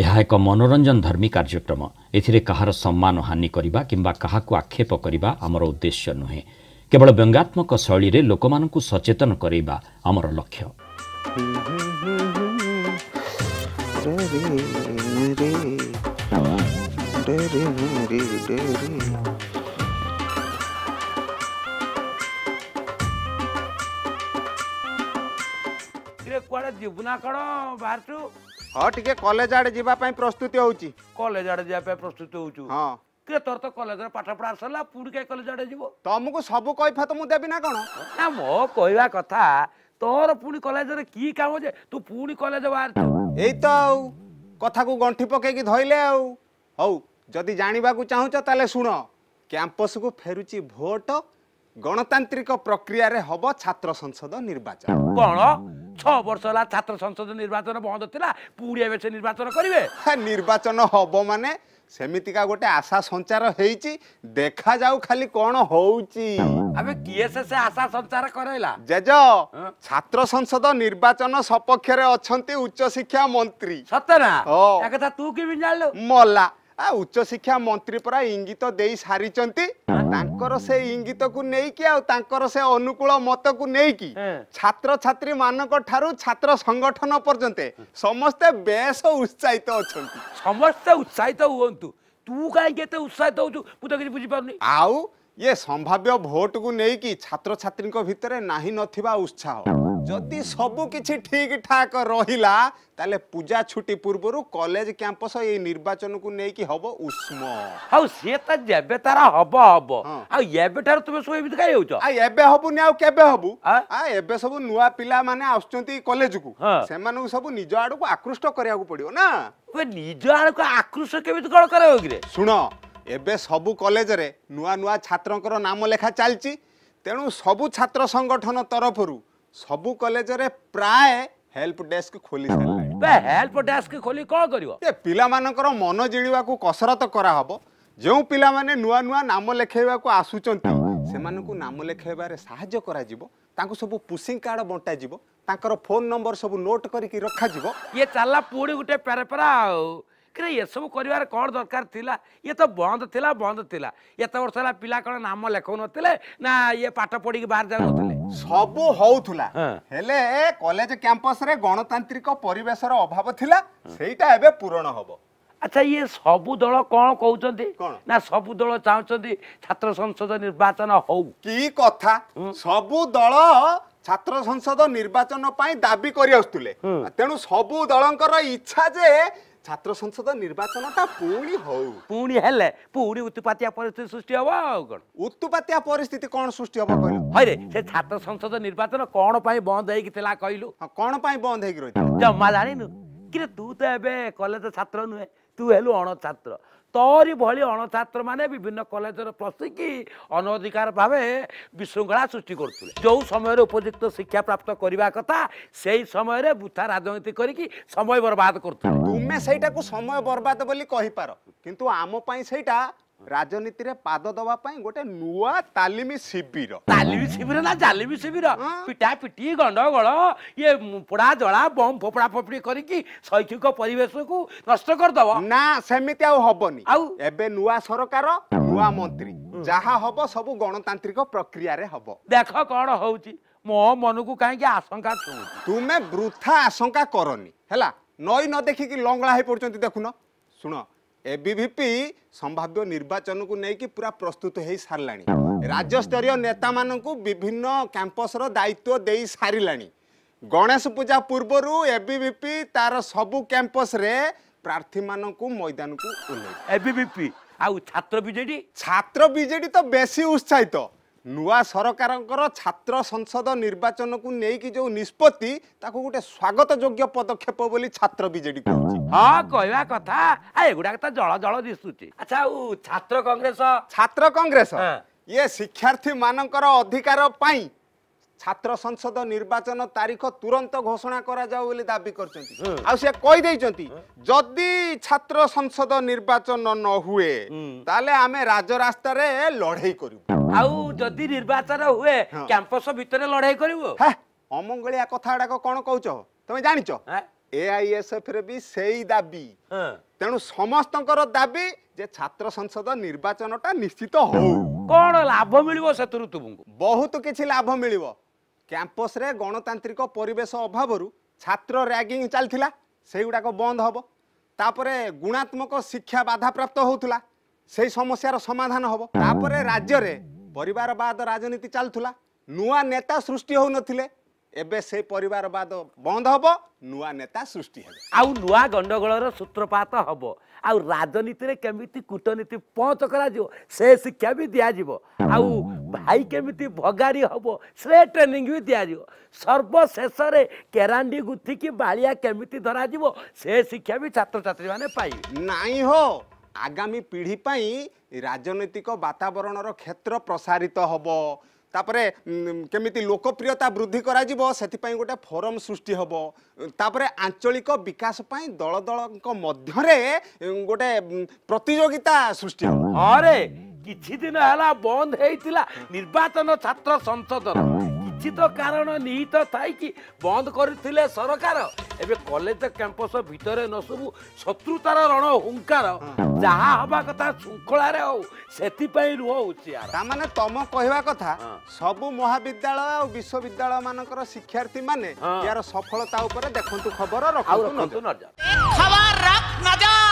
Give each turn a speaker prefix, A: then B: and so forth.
A: ଏହା ଏକ ମନୋରଞ୍ଜନ ଧର୍ମୀ କାର୍ଯ୍ୟକ୍ରମ ଏଥିରେ କାହାର ସମ୍ମାନ ହାନି କରିବା କିମ୍ବା କାହାକୁ ଆକ୍ଷେପ କରିବା ଆମର ଉଦ୍ଦେଶ୍ୟ ନୁହେଁ କେବଳ ବ୍ୟଙ୍ଗାତ୍ମକ ଶୈଳୀରେ ଲୋକମାନଙ୍କୁ ସଚେତନ କରାଇବା
B: ଆମର ଲକ୍ଷ୍ୟ କୁଆଡ଼େ କ'ଣ ବାହାରୁ
A: ହଁ ଟିକେ କଲେଜ ଆଡ଼େ
B: ଯିବା ପାଇଁ ପ୍ରସ୍ତୁତି ହଉଛି କଲେଜ ଆଡ଼େ ଯିବା ପାଇଁ ପ୍ରସ୍ତୁତି ହଉଛୁ ହଁ କିଏ ତୋର ତ କଲେଜରେ ପାଠ ପଢା ସରିଲା ପୁଣି କାହିଁ କଲେଜ ଆଡ଼େ ଯିବ ତମକୁ ସବୁ କହିଫା ତ ମୁଁ ଦେବି ନା କ'ଣ ନା ମୋ କହିବା କଥା ତୋର ପୁଣି କଲେଜରେ କି କାମ ଯେ ତୁ ପୁଣି କଲେଜ ବାହାରିଛୁ ଏଇ ତ ଆଉ
A: କଥାକୁ ଗଣ୍ଠି ପକେଇକି ଧଇଲେ ଆଉ ହଉ ଯଦି ଜାଣିବାକୁ ଚାହୁଁଛ ତାହେଲେ ଶୁଣ କ୍ୟାମ୍ପସକୁ ଫେରୁଛି ଭୋଟ ଗଣତାନ୍ତ୍ରିକ ପ୍ରକ୍ରିୟାରେ ହବ ଛାତ୍ର ସଂସଦ ନିର୍ବାଚନ
B: କ'ଣ ଛଅ ବର୍ଷ ହେଲା ଛାତ୍ର ସଂସଦ ନିର୍ବାଚନ ବନ୍ଦ ଥିଲା ପୁଣି ଏବେ ସେ ନିର୍ବାଚନ କରିବେ
A: ନିର୍ବାଚନ ହବ ମାନେ ସେମିତିକା ଗୋଟେ ଆଶା ସଞ୍ଚାର ହେଇଛି ଦେଖାଯାଉ ଖାଲି କ'ଣ ହଉଛି
B: ଆମେ କିଏ ସେ ସେ ଆଶା ସଞ୍ଚାର କରାଇଲା
A: ଜେଜ ଛାତ୍ର ସଂସଦ ନିର୍ବାଚନ ସପକ୍ଷରେ ଅଛନ୍ତି ଉଚ୍ଚଶିକ୍ଷା ମନ୍ତ୍ରୀ ସତ ନା କଥା ତୁ କେମିତି ଜାଣିଲୁ ମଲା ଉଚ୍ଚ ଶିକ୍ଷା ମନ୍ତ୍ରୀ ପରା ଇଙ୍ଗିତ ଦେଇ ସାରିଛନ୍ତି ତାଙ୍କର ସେ ଇଙ୍ଗିତକୁ ନେଇକି ଆଉ ତାଙ୍କର ସେ ଅନୁକୂଳ ମତକୁ ନେଇକି ଛାତ୍ରଛାତ୍ରୀ ମାନଙ୍କ ଠାରୁ ଛାତ୍ର ସଂଗଠନ ପର୍ଯ୍ୟନ୍ତ ସମସ୍ତେ ବେଶ ଉତ୍ସାହିତ ଅଛନ୍ତି ସମସ୍ତେ ଉତ୍ସାହିତ ହୁଅନ୍ତୁ ତୁ କାହିଁକି ଏତେ ଉତ୍ସାହିତ ହଉଛୁ ମୁଁ ତ କିଛି ବୁଝିପାରୁନି ଆଉ ଇଏ ସମ୍ଭାବ୍ୟ ଭୋଟକୁ ନେଇକି ଛାତ୍ରଛାତ୍ରୀଙ୍କ ଭିତରେ ନାହିଁ ନଥିବା ଉତ୍ସାହ যদি সবু কিছু ঠিকঠাক রহিলা তাহলে পূজা ছুটি পূর্বরু কলেজ ক্যাম্পস এই নির্বাচনকু নেইকি হব উষ্ম
B: আউ সে তা যেবে তারা হব
A: হব আউ এবে ঠার তুমি সব এমিতি কাই হউছ আ এবে হবুনি আউ কেবে হবু আ এবে সব নুয়া পিলা মানে আসছন্তি কলেজকু সেমানকু সব নিজ আড়কু আকৃষ্ট করিয়াকু পড়িও না ওই নিজ আড়কু আকৃষ্ট কেমিতি কল করাও গিরে শুনো এবে সবু কলেজরে নুয়া নুয়া ছাত্রঙ্কর নাম লেখা চালছি তেণু সবু ছাত্র সংগঠন তরফরু ସବୁ କଲେଜରେ ପ୍ରାୟ ହେଲ୍ପ ଡେସ୍କ ଖୋଲି ହେଲ୍ପ ଡେସ୍କ ଖୋଲି କ'ଣ କରିବ ଯେ ପିଲାମାନଙ୍କର ମନ ଜିଣିବାକୁ କସରତ କରାହବ ଯେଉଁ ପିଲାମାନେ ନୂଆ ନୂଆ ନାମ ଲେଖାଇବାକୁ ଆସୁଛନ୍ତି ସେମାନଙ୍କୁ ନାମ ଲେଖାଇବାରେ ସାହାଯ୍ୟ କରାଯିବ ତାଙ୍କୁ ସବୁ ପୁସିଂ କାର୍ଡ ବଣ୍ଟାଯିବ ତାଙ୍କର ଫୋନ୍ ନମ୍ବର ସବୁ ନୋଟ୍ କରିକି ରଖାଯିବ
B: ଇଏ ଚାଲିଲା ପୁଣି ଗୋଟେ ପେରା ପେରା ଆଉ କିନ୍ତୁ ଏସବୁ କରିବାର କ'ଣ ଦରକାର ଥିଲା ଇଏ ତ ବନ୍ଦ ଥିଲା ବନ୍ଦ ଥିଲା ଏତେ ବର୍ଷ ହେଲା ପିଲା କ'ଣ ନାମ ଲେଖାଉନଥିଲେ ନା ଇଏ ପାଠ ପଢିକି ବାହାରି ଯାଉନଥିଲେ
A: ସବୁ ହଉଥିଲା ହେଲେ କଲେଜ କ୍ୟାମ୍ପସରେ ଗଣତାନ୍ତ୍ରିକ ପରିବେଶର ଅଭାବ ଥିଲା ସେଇଟା ଏବେ ପୂରଣ
B: ହବ ଆଚ୍ଛା ଇଏ ସବୁ ଦଳ କ'ଣ କହୁଛନ୍ତି ନା ସବୁ ଦଳ ଚାହୁଁଛନ୍ତି ଛାତ୍ର ସଂସଦ ନିର୍ବାଚନ ହଉ କି କଥା ସବୁ ଦଳ ଛାତ୍ର ସଂସଦ
A: ନିର୍ବାଚନ ପାଇଁ ଦାବି କରି ଆସୁଥିଲେ ତେଣୁ ସବୁ ଦଳଙ୍କର ଇଚ୍ଛା ଯେ ছাত্র
B: সংসদ নির্বাচনটা পুনি হও পুনি হেলে পুনি উৎপাতিয়া পরিস্থিতি সৃষ্টি হব আউ কোন উৎপাতিয়া পরিস্থিতি কোন সৃষ্টি হব কইল হইরে সে ছাত্র সংসদ নির্বাচন কোন পাই বন্ধ হই গিতলা কইলু কোন পাই বন্ধ হই গিরো জমা জানিনু কিরে তু তো এবে কলেজ ছাত্র নুহে তু হেলু অণ ছাত্র ତୋରି ଭଳି ଅଣଛାତ୍ରମାନେ ବିଭିନ୍ନ କଲେଜର ପ୍ରଶିକି ଅନଧିକାର ଭାବେ ବିଶୃଙ୍ଖଳା ସୃଷ୍ଟି କରୁଥିଲେ ଯେଉଁ ସମୟରେ ଉପଯୁକ୍ତ ଶିକ୍ଷା ପ୍ରାପ୍ତ କରିବା କଥା ସେଇ ସମୟରେ ବୁଥା ରାଜନୀତି କରିକି ସମୟ ବର୍ବାଦ କରୁଥିଲେ ତୁମେ ସେଇଟାକୁ
A: ସମୟ ବର୍ବାଦ ବୋଲି କହିପାର କିନ୍ତୁ ଆମ ପାଇଁ ସେଇଟା ରାଜନୀତିରେ ପାଦ ଦବା ପାଇଁ
B: ଗୋଟେ ନୂଆ ତାଲିମ ଶିବିର ତାଲିମ ଶିବିର ନା ଜାଲିମ ଶିବିର ପିଟା ପିଟି ଗଣ୍ଡଗୋଳ ଇଏ ପୋଡ଼ା ଜଳା ବମ୍ ଫୋପଡ଼ା ଫୋପଡ଼ି କରିକି ଶୈକ୍ଷିକ ପରିବେଶକୁ ନଷ୍ଟ କରିଦବ ନା ସେମିତି ଆଉ ହବନି ଆଉ ଏବେ ନୂଆ ସରକାର ନୂଆ ମନ୍ତ୍ରୀ
A: ଯାହା ହବ ସବୁ ଗଣତାନ୍ତ୍ରିକ ପ୍ରକ୍ରିୟାରେ ହବ
B: ଦେଖ କ'ଣ ହଉଛି ମୋ ମନକୁ କାହିଁକି ଆଶଙ୍କା
A: ତୁମେ ବୃଥା ଆଶଙ୍କା କରନି ହେଲା ନଈ ନ ଦେଖିକି ଲଙ୍ଗଳା ହେଇ ପଡ଼ୁଛନ୍ତି ଦେଖୁନ ଶୁଣ এবিভিপি সম্ভাব্য নির্বাচনকু নেইকি পুরা প্রস্তুত হয়ে সারা রাজ্যস্তরীয় নেতা মানুষ বিভিন্ন ক্যাম্পসর দায়িত্ব দিয়ে সারা গণেশ পূজা পূর্বর এবিভিপি তার সবু ক্যাম্পসরে প্রার্থী মানুষ ময়দানকু ওলাই এবিভিপি আউ ছাত্র বিজেডি ছাত্র বিজেডি তো বেশি উৎসাহিত ନୂଆ ସରକାରଙ୍କର ଛାତ୍ର ସଂସଦ ନିର୍ବାଚନକୁ ନେଇକି ଯୋଉ ନିଷ୍ପତ୍ତି ତାକୁ ଗୋଟେ ସ୍ୱାଗତ ଯୋଗ୍ୟ ପଦକ୍ଷେପ ବୋଲି ଛାତ୍ର ବିଜେଡି କହୁଛି ହଁ କହିବା କଥା ଏଗୁଡାକ ତ ଜଳ ଜଳ ଦିଶୁଛି ଆଚ୍ଛା ଆଉ ଛାତ୍ର କଂଗ୍ରେସ ଛାତ୍ର କଂଗ୍ରେସ ଇଏ ଶିକ୍ଷାର୍ଥୀ ମାନଙ୍କର ଅଧିକାର ପାଇଁ ছাত্র সংসদ নির্বাচন তারিখ তুরন্ত ঘোষণা করা যাও বলে দাবি করছেন আর সে কই দেইছেন যদি ছাত্র সংসদ নির্বাচন ন হুয়ে তাহলে আমি রাজরাস্তায় লড়াই
B: করিবু ଆଉ ଯଦି ନିର୍ବାଚନ ହୁଏ କ୍ୟାମ୍ପସ ଭିତରେ ଲଢେଇ କରିବୁ
A: ଅମଙ୍ଗଳିଆ କଥା ଗୁଡାକ କଣ କହୁଛ ତମେ ଜାଣିଛ ଏଆଇଏସ୍ଏଫ୍ ରେ ବି ସେଇ ଦାବି ତେଣୁ ସମସ୍ତଙ୍କର ଦାବି ଯେ ଛାତ୍ର ସଂସଦ ନିର୍ବାଚନଟା ନିଶ୍ଚିତ ହଉ କଣ ଲାଭ ମିଳିବ ସେଥିରୁ ତୁମକୁ ବହୁତ କିଛି ଲାଭ ମିଳିବ କ୍ୟାମ୍ପସରେ ଗଣତାନ୍ତ୍ରିକ ପରିବେଶ ଅଭାବରୁ ଛାତ୍ର ରାଗିଙ୍ଗ ଚାଲିଥିଲା ସେଇଗୁଡ଼ାକ ବନ୍ଦ ହବ ତାପରେ ଗୁଣାତ୍ମକ ଶିକ୍ଷା ବାଧାପ୍ରାପ୍ତ ହଉଥିଲା ସେଇ ସମସ୍ୟାର ସମାଧାନ ହବ ତାପରେ ରାଜ୍ୟରେ ପରିବାରବାଦ ରାଜନୀତି ଚାଲୁଥିଲା ନୂଆ ନେତା ସୃଷ୍ଟି ହେଉନଥିଲେ ଏବେ
B: ସେ ପରିବାରବାଦ ବନ୍ଦ ହେବ ନୂଆ ନେତା ସୃଷ୍ଟି ହେବ ଆଉ ନୂଆ ଗଣ୍ଡଗୋଳର ସୂତ୍ରପାତ ହେବ ଆଉ ରାଜନୀତିରେ କେମିତି କୂଟନୀତି ପହଞ୍ଚ କରାଯିବ ସେ ଶିକ୍ଷା ବି ଦିଆଯିବ ଆଉ ଭାଇ କେମିତି ଭଗାରି ହେବ ସେ ଟ୍ରେନିଂ ବି ଦିଆଯିବ ସର୍ବଶେଷରେ କେରାଣ୍ଡି ଗୁଥିକି ବାଳିଆ କେମିତି ଧରାଯିବ ସେ ଶିକ୍ଷା ବି ଛାତ୍ରଛାତ୍ରୀମାନେ ପାଇବେ ନାଇଁ ହୋ ଆଗାମୀ ପିଢ଼ି ପାଇଁ ରାଜନୈତିକ ବାତାବରଣର
A: କ୍ଷେତ୍ର ପ୍ରସାରିତ ହେବ ତାପରେ କେମିତି ଲୋକପ୍ରିୟତା ବୃଦ୍ଧି କରାଯିବ ସେଥିପାଇଁ ଗୋଟେ ଫୋରମ୍ ସୃଷ୍ଟି ହେବ ତାପରେ ଆଞ୍ଚଳିକ ବିକାଶ ପାଇଁ ଦଳ ଦଳଙ୍କ ମଧ୍ୟରେ
B: ଗୋଟେ ପ୍ରତିଯୋଗିତା ସୃଷ୍ଟି ହେବ ହଁରେ କିଛି ଦିନ ହେଲା ବନ୍ଦ ହେଇଥିଲା ନିର୍ବାଚନ ଛାତ୍ର ସଂସଦର କିଛି ତ କାରଣ ନିହିତ ଥାଇକି ବନ୍ଦ କରିଥିଲେ ସରକାର ଏବେ କଲେଜ କ୍ୟାମ୍ପସ ଭିତରେ ନ ସବୁ ଶତ୍ରୁତାର ରଣ ହୁଙ୍କାର ଯାହା ହବା କଥା ଶୃଙ୍ଖଳାରେ ହଉ ସେଥିପାଇଁ ରୁହ ଉଚି
A: ତାମାନେ ତମ କହିବା କଥା ସବୁ ମହାବିଦ୍ୟାଳୟ ଆଉ ବିଶ୍ୱବିଦ୍ୟାଳୟ ମାନଙ୍କର ଶିକ୍ଷାର୍ଥୀ ମାନେ ଏହାର ସଫଳତା ଉପରେ ଦେଖନ୍ତୁ ଖବର ରଖନ୍ତୁ
B: ନଜର